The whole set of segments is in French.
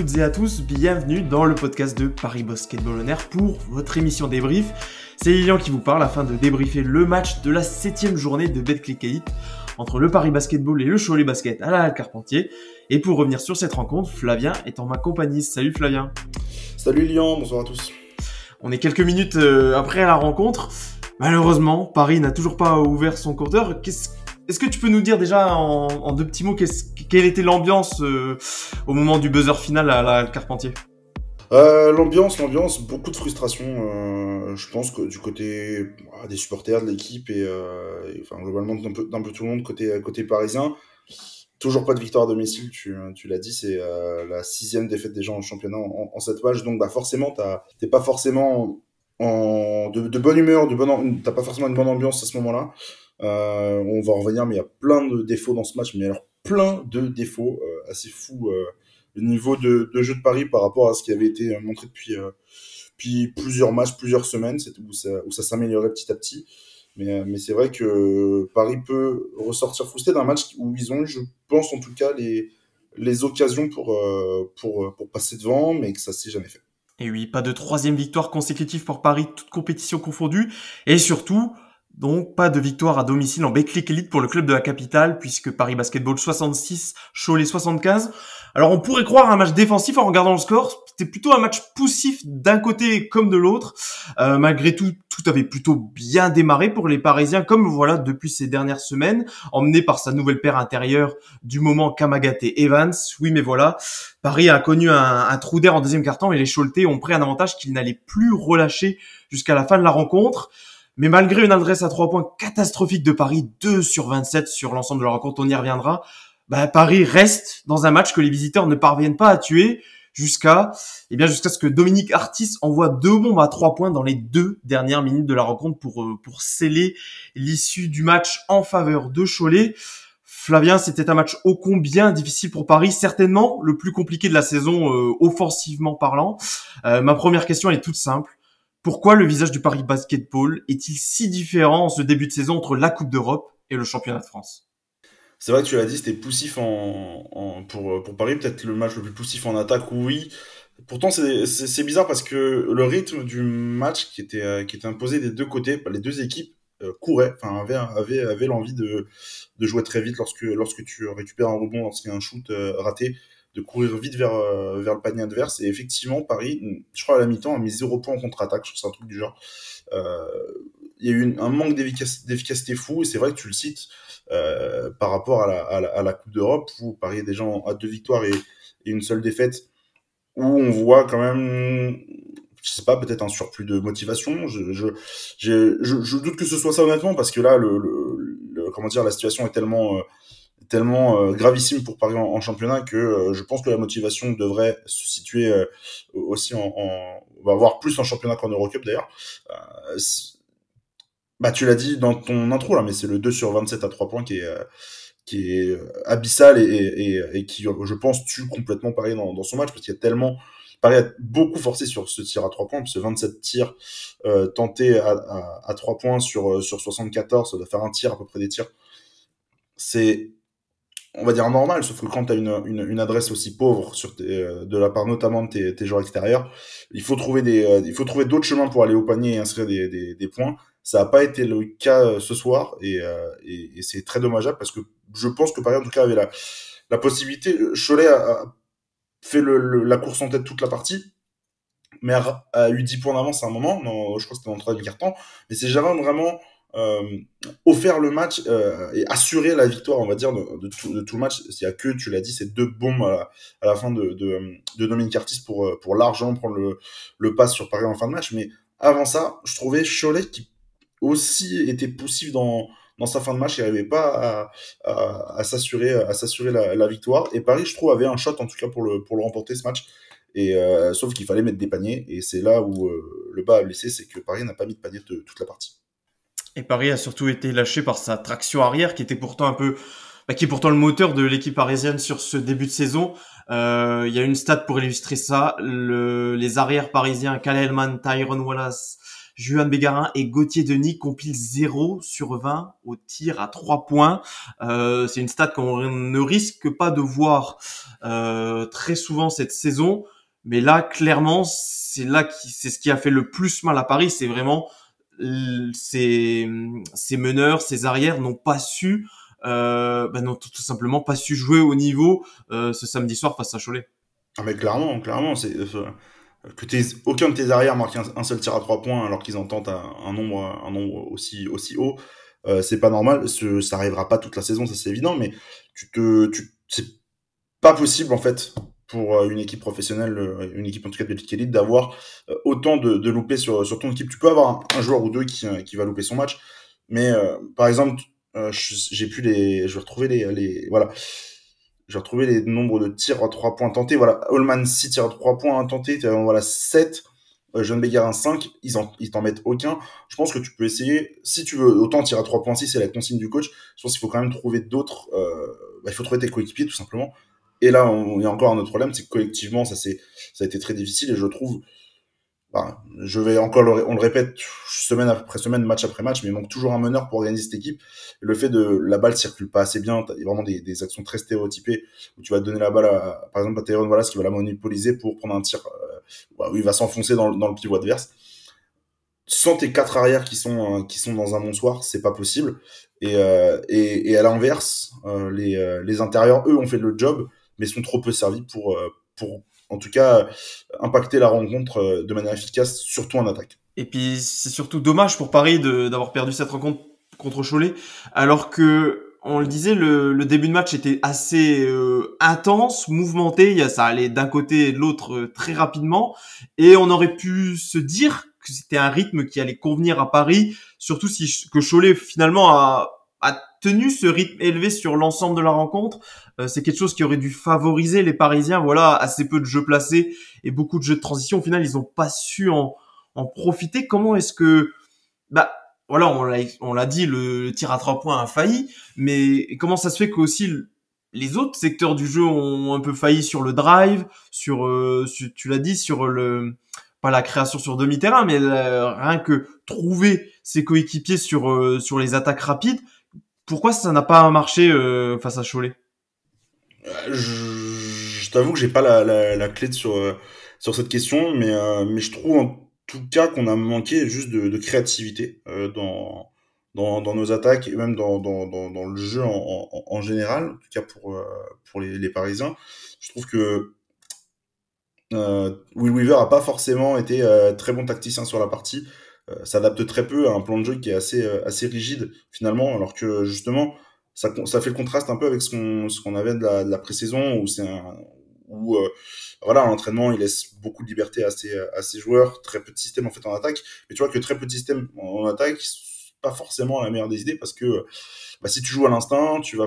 toutes et à tous, bienvenue dans le podcast de Paris Basketball On Air pour votre émission débrief. C'est Lilian qui vous parle afin de débriefer le match de la septième journée de Betclic Elite entre le Paris Basketball et le Cholet Basket à la Halle Carpentier. Et pour revenir sur cette rencontre, Flavien est en ma compagnie. Salut Flavien. Salut Lilian, bonsoir à tous. On est quelques minutes euh, après la rencontre. Malheureusement, Paris n'a toujours pas ouvert son compteur. Qu'est-ce est-ce que tu peux nous dire déjà en, deux petits mots quelle était l'ambiance euh, au moment du buzzer final à la Carpentier euh, L'ambiance, l'ambiance, beaucoup de frustration. Euh, je pense que du côté ah, des supporters, de l'équipe et, globalement d'un peu, tout le monde côté parisien. Toujours pas de victoire à domicile, tu, l'as dit, c'est la sixième défaite des gens en championnat en, cette page. Donc bah forcément, t'es pas forcément en, de, bonne humeur, t'as pas forcément une bonne ambiance à ce moment-là. Euh, on va revenir, mais il y a plein de défauts dans ce match, mais alors plein de défauts euh, assez fous. Euh, le niveau de, jeu de Paris par rapport à ce qui avait été montré depuis, plusieurs matchs, plusieurs semaines, où ça, où ça s'améliorait petit à petit. Mais, c'est vrai que Paris peut ressortir frustré d'un match où ils ont eu, je pense en tout cas, les, les occasions pour, passer devant, mais que ça s'est jamais fait. Et oui, pas de troisième victoire consécutive pour Paris, toute compétition confondue. Et surtout, donc pas de victoire à domicile en Beclic Elite pour le club de la capitale puisque Paris Basketball 66, Cholet 75. Alors on pourrait croire un match défensif en regardant le score, c'était plutôt un match poussif d'un côté comme de l'autre. Euh, malgré tout, tout avait plutôt bien démarré pour les Parisiens comme voilà depuis ces dernières semaines, emmené par sa nouvelle paire intérieure du moment Kamagate Evans. Oui mais voilà, Paris a connu un, un trou d'air en deuxième quart-temps et les Choletais ont pris un avantage qu'ils n'allaient plus relâcher jusqu'à la fin de la rencontre. Mais malgré une adresse à trois points catastrophique de Paris, 2 sur 27 sur l'ensemble de la rencontre, on y reviendra, bah, Paris reste dans un match que les visiteurs ne parviennent pas à tuer jusqu'à eh bien jusqu'à ce que Dominique Artis envoie deux bombes à trois points dans les deux dernières minutes de la rencontre pour euh, pour sceller l'issue du match en faveur de Cholet. Flavien, c'était un match ô combien difficile pour Paris, certainement le plus compliqué de la saison euh, offensivement parlant. Euh, ma première question est toute simple. Pourquoi le visage du Paris Basketball est-il si différent en ce début de saison entre la Coupe d'Europe et le Championnat de France c'est vrai que tu l'as dit, c'était poussif pour, Paris, peut-être le match le plus poussif en attaque, oui. Pourtant, c'est bizarre parce que le rythme du match qui était, euh, qui imposé des deux côtés, bah, les deux équipes euh, couraient, enfin, avaient, avaient, l'envie de, jouer très vite lorsque, lorsque tu récupères un rebond, lorsqu'il y a un shoot euh, raté de courir vite vers, euh, vers le panier adverse. Et effectivement, Paris, mm, je crois à la mi-temps, a mis zéro point en contre-attaque. Je trouve c'est un truc du genre. Euh, il y a eu un manque d'efficacité fou. Et c'est vrai que tu le cites euh, par rapport à la, Coupe d'Europe où Paris est déjà à deux victoires et, une seule défaite. Où on voit quand même je sais pas, peut-être un surplus de motivation. Je, je, doute que ce soit ça honnêtement parce que là, le, comment dire, la situation est tellement tellement euh, gravissime pour Paris en, en championnat que euh, je pense que la motivation devrait se situer euh, aussi en, en, on va voir plus en championnat qu'en Eurocup d'ailleurs. bah tu l'as dit dans ton intro là, mais c'est le 2 sur 27 à 3 points qui est qui est abyssal et, et, et, qui, je pense, tue complètement Paris dans, dans son match parce qu'il y a tellement. Paris a beaucoup forcé sur ce tir à 3 points, puisque 27 tirs euh, tentés à, à, à, 3 points sur, sur 74, ça doit faire un tir à peu près des tirs. C'est on va dire normal, sauf que quand tu as une, adresse aussi pauvre sur euh, de la part notamment de tes, tes joueurs extérieurs, il faut trouver des, euh, il faut trouver d'autres chemins pour aller au panier et inscrire des, points. Ça n'a pas été le cas euh, ce soir et, c'est très dommageable parce que je pense que Paris en tout cas avait la, possibilité. Cholet a, fait la course en tête toute la partie, mais a, eu 10 points d'avance à un moment. Non, je crois que c'était dans le troisième quart temps, mais c'est jamais vraiment euh, offert le match euh, et assurer la victoire, on va dire, de, tout, le match. Il y a que, tu l'as dit, ces deux bombes à la, fin de, de, Dominique Artis pour, euh, pour l'argent, prendre le, le pass sur Paris en fin de match. Mais avant ça, je trouvais Cholet qui aussi était poussif dans, dans sa fin de match, il n'arrivait pas à, s'assurer, à s'assurer la, victoire. Et Paris, je trouve, avait un shot en tout cas pour le, pour remporter ce match. Et sauf qu'il fallait mettre des paniers, et c'est là où le bas a blessé, c'est que Paris n'a pas mis de panier de, toute la partie. Et Paris a surtout été lâché par sa traction arrière, qui était pourtant un peu, bah, qui est pourtant le moteur de l'équipe parisienne sur ce début de saison. Euh, il y a une stat pour illustrer ça. Le, les arrières parisiens, Kalelman, Tyron Wallace, Juan Bégarin et Gauthier Denis compilent 0 sur 20 au tir à 3 points. Euh, c'est une stat qu'on ne risque pas de voir euh, très souvent cette saison. Mais là, clairement, c'est là qui, c'est ce qui a fait le plus mal à Paris. C'est vraiment ces, ces meneurs, ces arrières n'ont pas su, euh, ben bah, non, tout, simplement pas su jouer au niveau euh, ce samedi soir face à Cholet. Ah mais clairement, clairement, c'est euh, que aucun de tes arrières marque un, seul tir à trois points alors qu'ils en tentent un, nombre, un nombre aussi, aussi haut. c'est pas normal, ce, ça arrivera pas toute la saison, ça c'est évident, mais tu te, tu, c'est pas possible en fait pour euh, une équipe professionnelle, euh, une équipe en tout cas de petite élite, d'avoir euh, autant de, de loupés sur, sur, ton équipe. Tu peux avoir un, joueur ou deux qui, qui, va louper son match, mais par exemple, j'ai pu les, je vais retrouver les, les voilà, je vais retrouver les nombres de tirs à trois points tentés. Voilà, Holman 6 tirs à trois points hein, tentés, voilà 7. Euh, Jeune un 5, ils en, ils t'en mettent aucun. Je pense que tu peux essayer, si tu veux, autant tirer à trois points si c'est la consigne du coach. Je pense qu'il faut quand même trouver d'autres, bah, il faut trouver tes coéquipiers tout simplement. Et là, on, y a encore un autre problème, c'est que collectivement, ça, ça a été très difficile. Et je trouve, bah, je vais encore, on le répète semaine après semaine, match après match, mais il manque toujours un meneur pour organiser cette équipe. le fait de la balle circule pas assez bien, il y a vraiment des, actions très stéréotypées où tu vas donner la balle, à, par exemple, à voilà Wallace qui va la monopoliser pour prendre un tir euh, où il va s'enfoncer dans, le pivot adverse. Sans tes quatre arrières qui sont, euh, qui sont dans un monsoir, c'est pas possible. Et, euh, et, et à l'inverse, euh, les, les intérieurs, eux, ont fait le job mais sont trop peu servis pour, euh, pour en tout cas, impacter la rencontre euh, de manière efficace, surtout en attaque. Et puis, c'est surtout dommage pour Paris d'avoir perdu cette rencontre contre Cholet, alors que on le disait, le, début de match était assez euh, intense, mouvementé. ça allait d'un côté et de l'autre très rapidement, et on aurait pu se dire que c'était un rythme qui allait convenir à Paris, surtout si que Cholet finalement a a tenu ce rythme élevé sur l'ensemble de la rencontre. Euh, c'est quelque chose qui aurait dû favoriser les Parisiens. Voilà, assez peu de jeux placés et beaucoup de jeux de transition. Au final, ils n'ont pas su en, en profiter. Comment est-ce que, bah, voilà, on l'a, dit, le tir à trois points a failli, mais comment ça se fait qu'aussi les autres secteurs du jeu ont un peu failli sur le drive, sur, euh, tu l'as dit, sur le, pas la création sur demi-terrain, mais rien que trouver ses coéquipiers sur, euh, sur les attaques rapides, pourquoi ça n'a pas marché euh, face à Cholet euh, je, t'avoue que j'ai pas la, clé sur, euh, sur cette question, mais, je trouve en tout cas qu'on a manqué juste de, créativité dans, dans, nos attaques et même dans, le jeu en, général, en tout cas pour, pour les, Parisiens. Je trouve que Will Weaver a pas forcément été très bon tacticien sur la partie. Euh, s'adapte très peu à un plan de jeu qui est assez, euh, assez rigide finalement, alors que justement, ça, ça fait le contraste un peu avec ce qu'on ce qu'on avait de la, de la pré-saison où c'est un où euh, voilà l'entraînement il laisse beaucoup de liberté à ses, à ses joueurs très peu de système en fait en attaque mais tu vois que très peu de système en, attaque attaque pas forcément la meilleure des idées parce que bah, si tu joues à l'instinct tu vas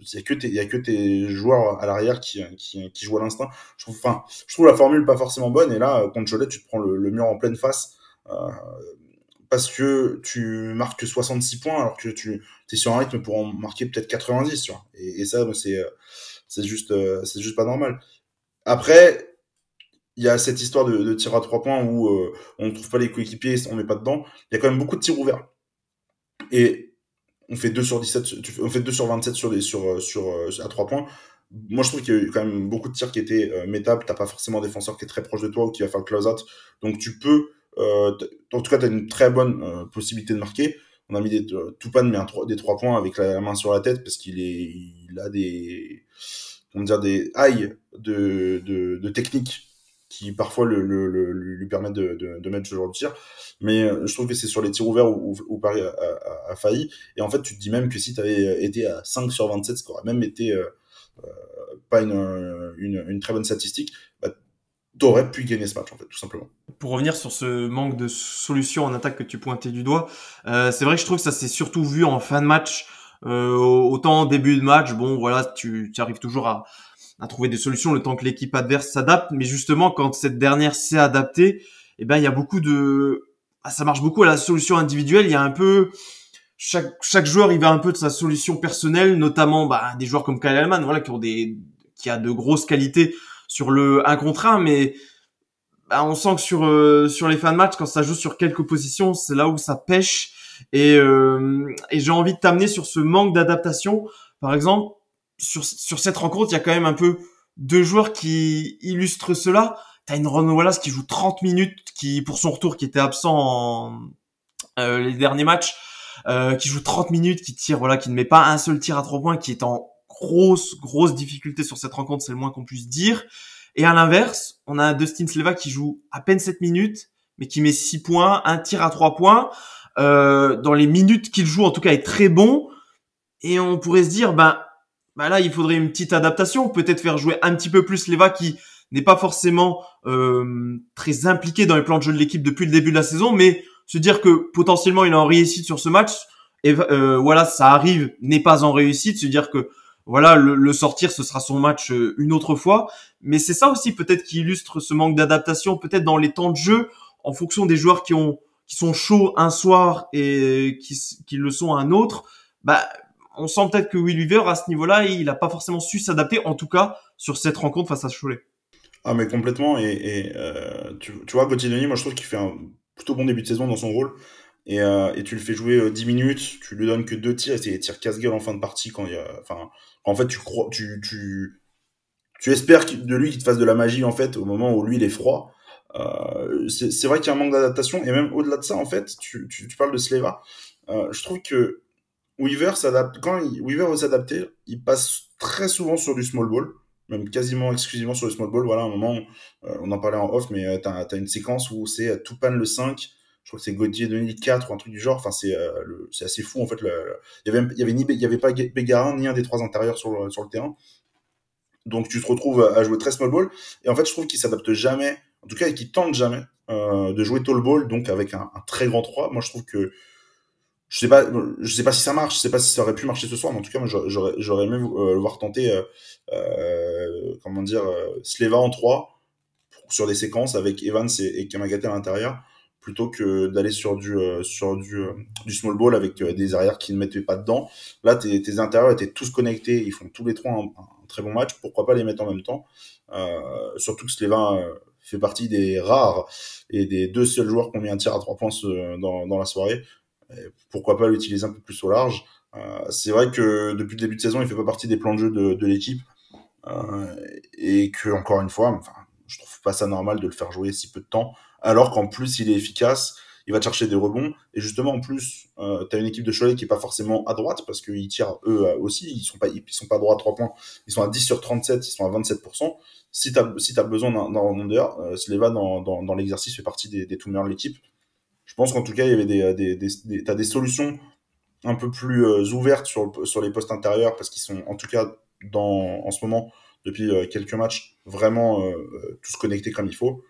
il y a que tes, il y a que tes joueurs à l'arrière qui, qui, qui jouent à l'instinct je trouve enfin je trouve la formule pas forcément bonne et là contre Cholet tu te prends le mur en pleine face euh, parce que tu marques que 66 points alors que tu es sur un rythme pour en marquer peut-être 90, tu vois. Et, ça, c'est euh, c'est juste, euh, c'est juste pas normal. Après, il y a cette histoire de, tir à trois points où on ne trouve pas les coéquipiers, on met pas dedans. Il y a quand même beaucoup de tirs ouverts. Et on fait 2 sur 17, fait 2 sur 27 sur les, sur, sur, à trois points. Moi, je trouve qu'il y a eu quand même beaucoup de tirs qui étaient euh, métables. T'as pas forcément un défenseur qui est très proche de toi ou qui va faire le close-out. Donc, tu peux euh, en tout cas, tu as une très bonne euh, possibilité de marquer. On a mis des euh, Toupane mais un, des trois points avec la main sur la tête parce qu'il est, a des, comment dire, des high de, de, technique qui parfois le, lui permettent de, de, mettre ce genre de tir. Mais je trouve que c'est sur les tirs ouverts où, Paris a, failli. Et en fait, tu te dis même que si tu avais été à 5 sur 27, ce qui aurait même été pas une, une, très bonne statistique, bah, t'aurais pu gagner ce match, en fait, tout simplement. Pour revenir sur ce manque de solutions en attaque que tu pointais du doigt, euh, c'est vrai que je trouve que ça s'est surtout vu en fin de match. Euh, autant en début de match, bon, voilà, tu, tu arrives toujours à, à, trouver des solutions le temps que l'équipe adverse s'adapte. Mais justement, quand cette dernière s'est adaptée, eh ben, il y a beaucoup de... Ah, ça marche beaucoup à la solution individuelle. Il y a un peu... Chaque, chaque joueur, il va un peu de sa solution personnelle, notamment bah, des joueurs comme Kyle Allman, voilà, qui ont des qui a de grosses qualités sur le un contre mais bah, on sent que sur euh, sur les fins de match, quand ça joue sur quelques positions, c'est là où ça pêche. Et, euh, et j'ai envie de t'amener sur ce manque d'adaptation. Par exemple, sur, sur cette rencontre, il y a quand même un peu deux joueurs qui illustrent cela. T'as une Ron Wallace qui joue 30 minutes, qui pour son retour, qui était absent euh, les derniers matchs, qui joue 30 minutes, qui tire, voilà, qui ne met pas un seul tir à trois points, qui est en grosse, grosse difficulté sur cette rencontre, c'est le moins qu'on puisse dire. Et à l'inverse, on a Dustin Sleva qui joue à peine 7 minutes, mais qui met 6 points, un tir à 3 points. Euh, dans les minutes qu'il joue, en tout cas, est très bon. Et on pourrait se dire, ben, ben là, il faudrait une petite adaptation, peut-être faire jouer un petit peu plus Sleva qui n'est pas forcément euh, très impliqué dans les plans de jeu de l'équipe depuis le début de la saison, mais se dire que potentiellement il est en réussite sur ce match, et euh, voilà, ça arrive, n'est pas en réussite, se dire que voilà, le, le, sortir, ce sera son match euh, une autre fois. Mais c'est ça aussi peut-être qui illustre ce manque d'adaptation, peut-être dans les temps de jeu, en fonction des joueurs qui ont qui sont chauds un soir et qui, qui le sont un autre. Bah, on sent peut-être que Will Weaver à ce niveau-là, il n'a pas forcément su s'adapter, en tout cas sur cette rencontre face à Cholet. Ah mais complètement. Et, et euh, tu, tu, vois, Denis, moi je trouve qu'il fait un plutôt bon début de saison dans son rôle. Et, euh, et, tu le fais jouer dix 10 minutes, tu lui donnes que deux tirs, et il tire casse-gueule en fin de partie quand il y a, enfin, en fait, tu crois, tu, tu, tu espères de lui qu'il te fasse de la magie, en fait, au moment où lui, il est froid. Euh, c'est vrai qu'il y a un manque d'adaptation, et même au-delà de ça, en fait, tu, parles de Sleva. Euh, je trouve que Weaver s'adapte, quand Weaver veut s'adapter, il passe très souvent sur du small ball, même quasiment exclusivement sur du small ball. Voilà, un moment, euh, on en parlait en off, mais tu as, as, une séquence où c'est tout panne le 5, je crois que c'est Godier 4 ou un truc du genre. Enfin, c'est euh, assez fou en fait. il y avait y avait pas Bégarin ni un des trois intérieurs sur le, sur le terrain. Donc tu te retrouves à jouer très small ball et en fait je trouve qu'il s'adapte jamais, en tout cas et qu'il tente jamais euh, de jouer tall ball donc avec un, très grand 3. Moi je trouve que je sais pas je sais pas si ça marche, je sais pas si ça aurait pu marcher ce soir mais en tout cas j'aurais aimé euh, le voir tenter comment dire Sleva en 3 sur des séquences avec Evans et, et à l'intérieur plutôt que d'aller sur du euh, sur du, euh, du small ball avec euh, des arrières qui ne mettaient pas dedans. Là, tes, tes intérieurs étaient tous connectés, ils font tous les trois un, très bon match. Pourquoi pas les mettre en même temps Surtout que Slevin fait partie des rares et des deux seuls joueurs qu'on vient un tir à trois points dans, dans la soirée. pourquoi pas l'utiliser un peu plus au large C'est vrai que depuis le début de saison, il fait pas partie des plans de jeu de, l'équipe. et que, encore une fois, enfin, je trouve pas ça normal de le faire jouer si peu de temps alors qu'en plus il est efficace, il va te chercher des rebonds. Et justement, en plus, euh, tu as une équipe de Cholet qui n'est pas forcément à droite parce qu'ils tirent eux euh, aussi, ils sont pas ils sont pas droits à 3 points, ils sont à 10 sur 37, ils sont à 27%. Si tu as, si besoin d'un rebondeur, euh, Sleva dans, dans, l'exercice fait partie des, des tout meilleurs de l'équipe. Je pense qu'en tout cas, il y avait des, euh, as des solutions un peu plus ouvertes sur, les postes intérieurs parce qu'ils sont en tout cas en ce moment, depuis quelques matchs, vraiment tous connectés comme il faut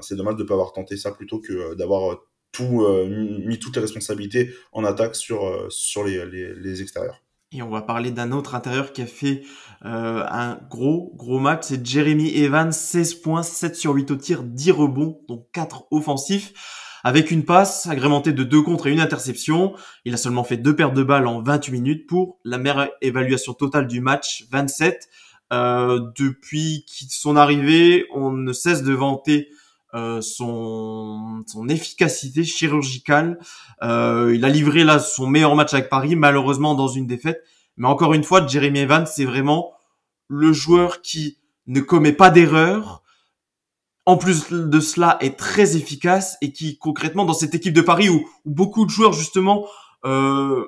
c'est dommage de ne pas avoir tenté ça plutôt que euh, d'avoir euh, tout, euh, mis toutes les responsabilités en attaque sur, sur les, les, extérieurs. Et on va parler d'un autre intérieur qui a fait un gros, gros match. C'est Jeremy Evans, 16 points, 7 sur 8 au tir, 10 rebonds, donc 4 offensifs. Avec une passe agrémentée de deux contre et une interception, il a seulement fait deux paires de balles en 28 minutes pour la meilleure évaluation totale du match, 27. depuis son arrivée, on ne cesse de vanter euh, son, efficacité chirurgicale. Euh, il a livré là son meilleur match avec Paris, malheureusement dans une défaite. Mais encore une fois, Jeremy Evans, c'est vraiment le joueur qui ne commet pas d'erreurs. en plus de cela est très efficace et qui concrètement dans cette équipe de Paris où, beaucoup de joueurs justement euh,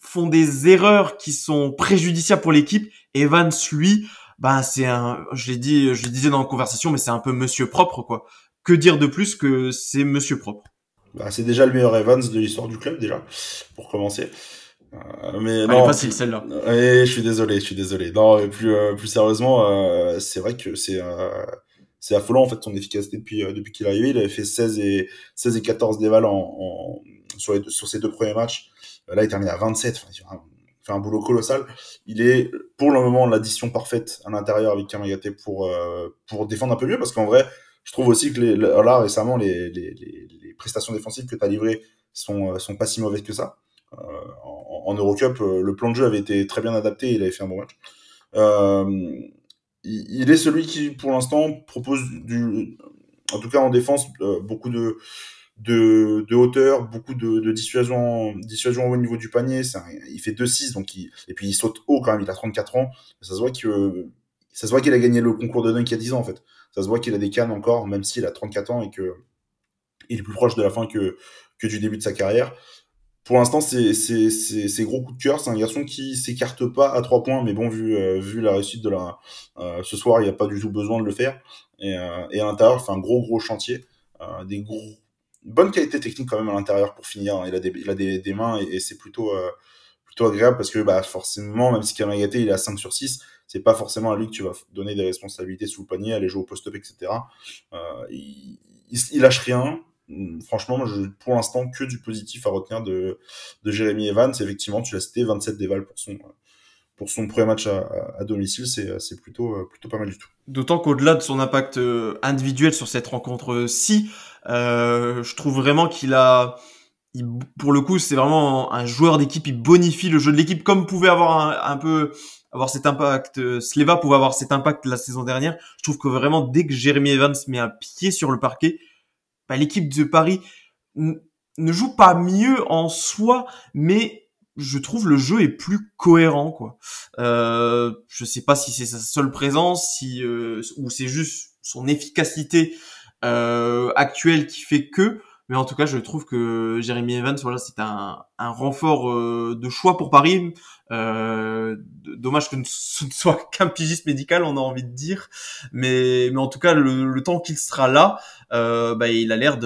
font des erreurs qui sont préjudiciables pour l'équipe, Evans lui ben c'est un, je l'ai dit, je le disais dans la conversation, mais c'est un peu Monsieur propre quoi. Que dire de plus que c'est Monsieur propre bah, c'est déjà le meilleur Evans de l'histoire du club déjà pour commencer. Euh, mais ah, non, est facile celle-là. Et je suis désolé, je suis désolé. Non, plus euh, plus sérieusement, euh, c'est vrai que c'est c'est affolant en fait son efficacité depuis depuis qu'il est arrivé. Il avait fait 16 et 16 et 14 déval en, en sur les sur ses deux premiers matchs. Là, il termine à 27. Enfin, fait un boulot colossal. Il est pour le moment l'addition parfaite à l'intérieur avec Kamagaté pour, euh, pour défendre un peu mieux parce qu'en vrai, je trouve aussi que les, là récemment, les, les, les prestations défensives que tu as livrées sont, euh, sont pas si mauvaises que ça. Euh, en, en, Eurocup, euh, le plan de jeu avait été très bien adapté il avait fait un bon match. Euh, il, il, est celui qui, pour l'instant, propose, du, en tout cas en défense, beaucoup de, de, hauteur, beaucoup de, de, dissuasion, dissuasion au niveau du panier. il fait 2-6, donc et puis il saute haut quand même. Il a 34 ans. Ça se voit que ça se voit qu'il a gagné le concours de dunk il y a 10 ans en fait. Ça se voit qu'il a des cannes encore, même s'il a 34 ans et que il est plus proche de la fin que, que du début de sa carrière. Pour l'instant, c'est gros coup de cœur. C'est un garçon qui s'écarte pas à trois points, mais bon, vu, euh, vu la réussite de la euh, ce soir, il n'y a pas du tout besoin de le faire. Et, euh, et à l'intérieur, un gros gros chantier, euh, des gros bonne qualité technique quand même à l'intérieur pour finir. Il a des, il a des, mains et, c'est plutôt, euh, plutôt agréable parce que bah, forcément, même si Kamagaté il est à 5 sur 6, c'est pas forcément à lui que tu vas donner des responsabilités sous le panier, aller jouer au post-up, etc. Euh, il, lâche rien. Franchement, je, pour l'instant, que du positif à retenir de, de Jérémy Evans. Effectivement, tu as cité, 27 dévales pour son, pour son premier match à, domicile, c'est plutôt, plutôt pas mal du tout. D'autant qu'au-delà de son impact euh, individuel sur cette rencontre-ci, euh, je trouve vraiment qu'il a pour le coup, c'est vraiment un joueur d'équipe. Il bonifie le jeu de l'équipe comme pouvait avoir un, un peu avoir cet impact. Euh, Sleva pouvait avoir cet impact la saison dernière. Je trouve que vraiment dès que Jeremy Evans met un pied sur le parquet, bah, l'équipe de Paris ne joue pas mieux en soi, mais je trouve le jeu est plus cohérent quoi. Euh, je sais pas si c'est sa seule présence, si euh, ou c'est juste son efficacité euh, actuel qui fait que. Mais en tout cas, je trouve que Jeremy Evans, voilà, c'est un, renfort euh, de choix pour Paris. Euh, dommage que ce ne soit qu'un pigiste médical, on a envie de dire. Mais, mais en tout cas, le, temps qu'il sera là, euh, bah, il a l'air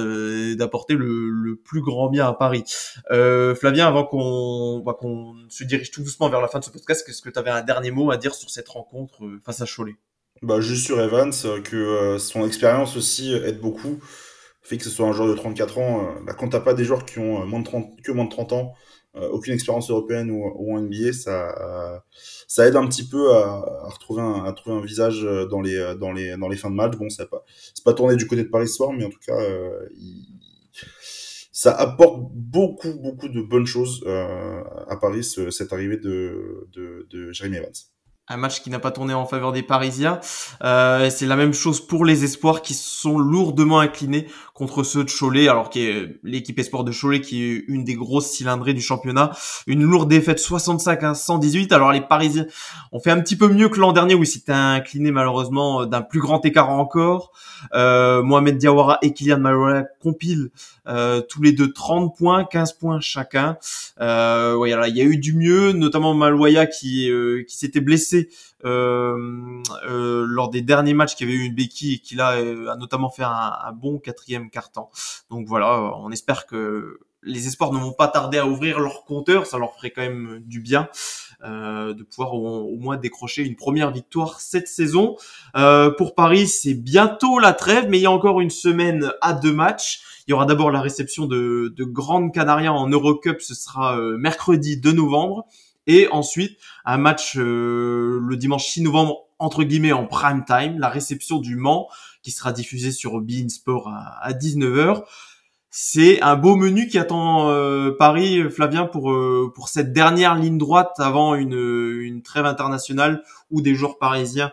d'apporter le, plus grand bien à Paris. Euh, Flavien, avant qu'on bah, qu'on se dirige tout doucement vers la fin de ce podcast, est-ce que tu avais un dernier mot à dire sur cette rencontre face à Cholet bah, juste sur Evans, euh, que euh, son expérience aussi euh, aide beaucoup. Fait que ce soit un joueur de 34 ans, bah, quand t'as pas des joueurs qui ont moins de 30, que moins de 30 ans, aucune expérience européenne ou, en NBA, ça, ça aide un petit peu à, retrouver à trouver un visage dans les, dans les, dans les fins de match. Bon, c'est pas, c'est pas tourné du côté de Paris soir, mais en tout cas, ça apporte beaucoup, beaucoup de bonnes choses à Paris, cette arrivée de, de, de Jeremy Evans un match qui n'a pas tourné en faveur des Parisiens. Euh, c'est la même chose pour les espoirs qui sont lourdement inclinés contre ceux de Cholet, alors que euh, l'équipe espoir de Cholet qui est une des grosses cylindrées du championnat. Une lourde défaite 65 à 118. Alors les Parisiens ont fait un petit peu mieux que l'an dernier où c'était incliné, inclinés malheureusement euh, d'un plus grand écart encore. Mohamed Diawara et Kylian Maloya compilent tous les deux 30 points, 15 points chacun. Euh, voilà, il y a eu du mieux, notamment Maloya qui, qui s'était blessé euh, euh, lors des derniers matchs qui avait eu une béquille et qui là euh, a notamment fait un, bon quatrième carton. Donc voilà, on espère que les espoirs ne vont pas tarder à ouvrir leur compteur, ça leur ferait quand même du bien de pouvoir au, moins décrocher une première victoire cette saison. pour Paris, c'est bientôt la trêve, mais il y a encore une semaine à deux matchs. Il y aura d'abord la réception de, de Grande Canaria en Eurocup, ce sera mercredi 2 novembre. Et ensuite, un match euh, le dimanche 6 novembre, entre guillemets, en prime time, la réception du Mans, qui sera diffusée sur Bein Sport à, 19h. C'est un beau menu qui attend euh, Paris, Flavien, pour, euh, pour cette dernière ligne droite avant une, une trêve internationale où des joueurs parisiens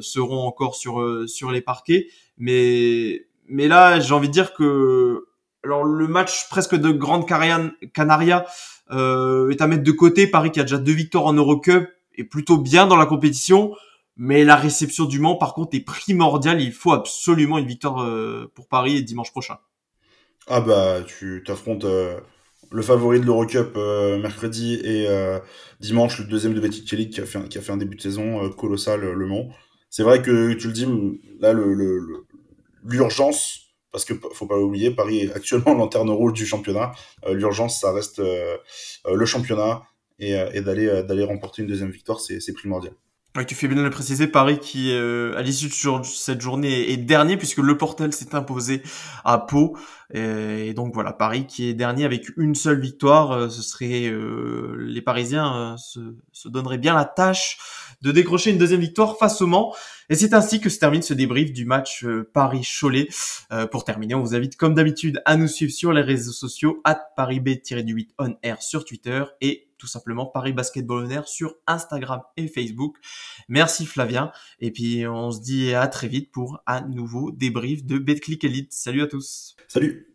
seront encore sur, sur les parquets. Mais, mais là, j'ai envie de dire que alors le match presque de Grande Canaria euh, est à mettre de côté. Paris qui a déjà deux victoires en Eurocup est plutôt bien dans la compétition, mais la réception du Mans par contre est primordiale. Il faut absolument une victoire euh, pour Paris dimanche prochain. Ah bah tu t'affrontes euh, le favori de l'Eurocup euh, mercredi et dimanche le deuxième de Betty Kelly qui a fait un début de saison colossal le Mans. C'est vrai que tu le dis là l'urgence parce que faut pas oublier, Paris est actuellement lanterne rouge du championnat. Euh, l'urgence, ça reste euh, euh, le championnat et, et d'aller d'aller remporter une deuxième victoire, c'est primordial tu fais bien de le préciser, Paris qui, euh, à l'issue de cette journée, est dernier puisque le Portel s'est imposé à Pau. Et, donc voilà, Paris qui est dernier avec une seule victoire. Euh, ce serait euh, les Parisiens se, se, donneraient bien la tâche de décrocher une deuxième victoire face au Mans. Et c'est ainsi que se termine ce débrief du match Paris-Cholet. pour terminer, on vous invite comme d'habitude à nous suivre sur les réseaux sociaux at du 8 on air sur Twitter et tout simplement Paris Basketball On sur Instagram et Facebook. Merci Flavien. Et puis on se dit à très vite pour un nouveau débrief de BetClick Elite. Salut à tous. Salut.